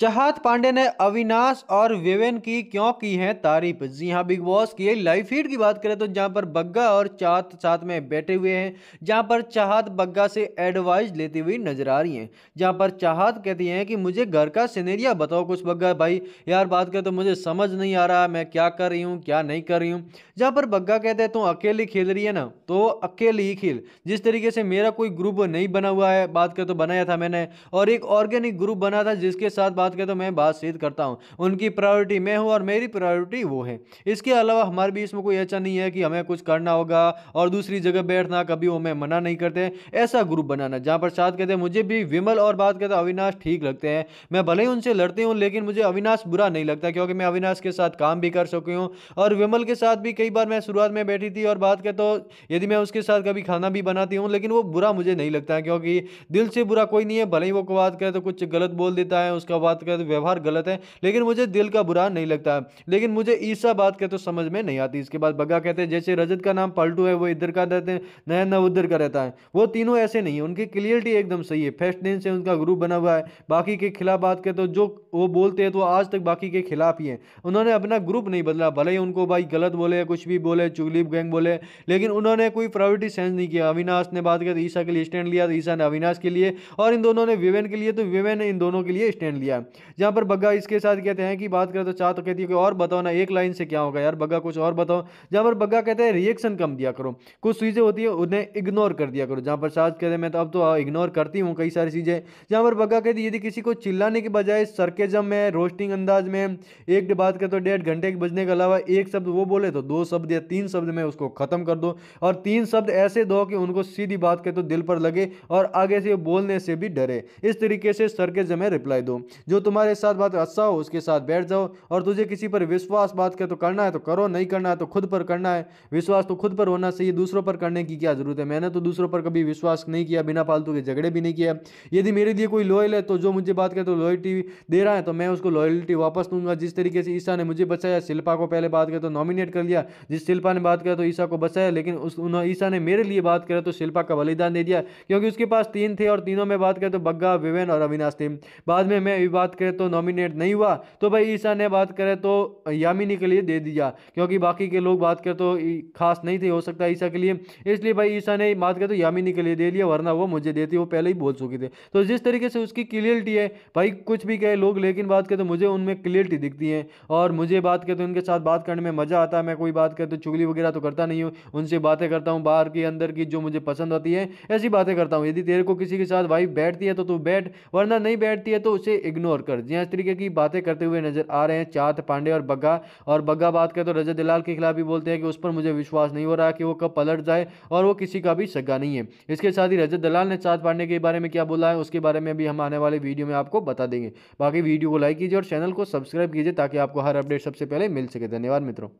चाहत पांडे ने अविनाश और विवेन की क्यों की है तारीफ जी हाँ बिग बॉस की लाइव फीड की बात करें तो जहाँ पर बग्गा और चाहत साथ में बैठे हुए हैं जहाँ पर चाहत बग्गा से एडवाइस लेती हुई नजर आ रही हैं जहाँ पर चाहत कहती हैं कि मुझे घर का सिनेरिया बताओ कुछ बग्गा भाई यार बात करें तो मुझे समझ नहीं आ रहा मैं क्या कर रही हूँ क्या नहीं कर रही हूँ जहाँ पर बग्गा कहते हैं तुम तो अकेली खेल रही है ना तो अकेली ही खेल जिस तरीके से मेरा कोई ग्रुप नहीं बना हुआ है बात करें तो बनाया था मैंने और एक ऑर्गेनिक ग्रुप बना था जिसके साथ बात बात करें तो मैं बातचीत करता हूँ उनकी प्रायोरिटी मैं हूँ और मेरी प्रायोरिटी वो है इसके अलावा हमारे बीच में कोई ऐसा नहीं है कि हमें कुछ करना होगा और दूसरी जगह बैठना कभी वो हमें मना नहीं करते ऐसा ग्रुप बनाना जहाँ पर साथ कहते हैं मुझे भी विमल और बात कहते तो अविनाश ठीक लगते हैं मैं भले ही उनसे लड़ती हूँ लेकिन मुझे अविनाश बुरा नहीं लगता क्योंकि मैं अविनाश के साथ काम भी कर सकी हूँ और विमल के साथ भी कई बार मैं शुरुआत में बैठी थी और बात कहते तो यदि मैं उसके साथ कभी खाना भी बनाती हूँ लेकिन वो बुरा मुझे नहीं लगता है क्योंकि दिल से बुरा कोई नहीं है भले ही वो बात करे तो कुछ गलत बोल देता है उसका बात बात तो व्यवहार गलत है लेकिन मुझे दिल का बुरा नहीं लगता है लेकिन मुझे ईसा बात कहते तो समझ में नहीं आती इसके बाद बग्गा कहते हैं जैसे रजत का नाम पलटू है वो इधर का रहते हैं नया ना उधर का रहता है वो तीनों ऐसे नहीं है उनकी क्लियरिटी एकदम सही है फर्स्ट दिन से उनका ग्रुप बना हुआ है बाकी के खिलाफ बात करें तो जो वो बोलते हैं तो आज तक बाकी के खिलाफ ही है उन्होंने अपना ग्रुप नहीं बदला भले ही उनको भाई गलत बोले कुछ भी बोले चुगली गैंग बोले लेकिन उन्होंने कोई प्रायोरिटी सेंस नहीं किया अविनाश ने बात करते तो ईसा के लिए स्टैंड लिया तो ईसा ने अविनाश के लिए और इन दोनों ने विवेन के लिए तो विवेन ने इन दोनों के लिए स्टैंड लिया यहाँ पर बग्गा इसके साथ कहते हैं कि बात करें तो चाह तो कहती है कि और बताओ ना एक लाइन से क्या होगा यार बग्गा कुछ और बताओ जहाँ पर बग्गा कहते हैं रिएक्शन कम दिया करो कुछ चीज़ें होती है उन्हें इग्नोर कर दिया करो जहाँ पर चाह कहते हैं मैं तो अब तो इग्नोर करती हूँ कई सारी चीज़ें जहाँ पर बग्गा कहती यदि किसी को चिल्लाने के बजाय सरकेजम में रोस्टिंग अंदाज में एक बात करें तो डेढ़ घंटे के बजने के अलावा एक शब्द वो बोले तो दो शब्द या तीन शब्द में उसको ख़त्म कर दो और तीन शब्द ऐसे दो कि उनको सीधी बात करें तो दिल पर लगे और आगे से बोलने से भी डरे इस तरीके से सर के जमे रिप्लाई दो जो जो तुम्हारे साथ बात अच्छा हो उसके साथ बैठ जाओ और तुझे किसी पर विश्वास बात कर तो करना है तो करो नहीं करना है तो खुद पर करना है विश्वास तो खुद पर होना चाहिए दूसरों पर करने की क्या ज़रूरत है मैंने तो दूसरों पर कभी विश्वास नहीं किया बिना फालतू के झगड़े भी नहीं किया यदि मेरे लिए कोई लॉयल है तो जो मुझे बात करे तो लॉयल्टी दे रहा है तो मैं उसको लॉयल्टी वापस दूंगा जिस तरीके से ईशा ने मुझे बचाया शिल्पा को पहले बात करें तो नॉमिनेट कर लिया जिस शिल्पा ने बात करें तो ईशा को बचाया लेकिन उस ईशा ने मेरे लिए बात करें तो शिल्पा का बलिदान दे दिया क्योंकि उसके पास तीन थे और तीनों में बात करें तो बग्गा विवेन और अविनाश थे बाद में मैं विवाद बात करें तो नॉमिनेट नहीं हुआ तो भाई ईसा ने बात करें तो यामिनी के लिए दे दिया क्योंकि बाकी के लोग बात करें तो खास नहीं थे हो सकता ईसा के लिए इसलिए भाई ईसा ने बात करें तो यामिनी के लिए दे लिया वरना वो मुझे देती वो पहले ही बोल चुके थे तो जिस तरीके से उसकी क्लियरिटी है भाई कुछ भी कहे लोग लेकिन बात करें तो मुझे उनमें क्लियरिटी दिखती है और मुझे बात करें तो उनके साथ बात करने में मज़ा आता है मैं कोई बात करें तो चुगली वगैरह तो करता नहीं हूँ उनसे बातें करता हूँ बाहर की अंदर की जो मुझे पसंद आती है ऐसी बातें करता हूँ यदि तेरे को किसी के साथ भाई बैठती है तो तू बैठ वरना नहीं बैठती है तो उसे इग्नोर कर जी हाँ, इस तरीके की बातें करते हुए नजर आ रहे हैं चाहत पांडे और बग्गा और बग्गा बात करें तो रजत दलाल के खिलाफ भी बोलते हैं कि उस पर मुझे विश्वास नहीं हो रहा कि वो कब पलट जाए और वो किसी का भी सगा नहीं है इसके साथ ही रजत दलाल ने चात पांडे के बारे में क्या बोला है उसके बारे में भी हम आने वाले वीडियो में आपको बता देंगे बाकी वीडियो को लाइक कीजिए और चैनल को सब्सक्राइब कीजिए ताकि आपको हर अपडेट सबसे पहले मिल सके धन्यवाद मित्रों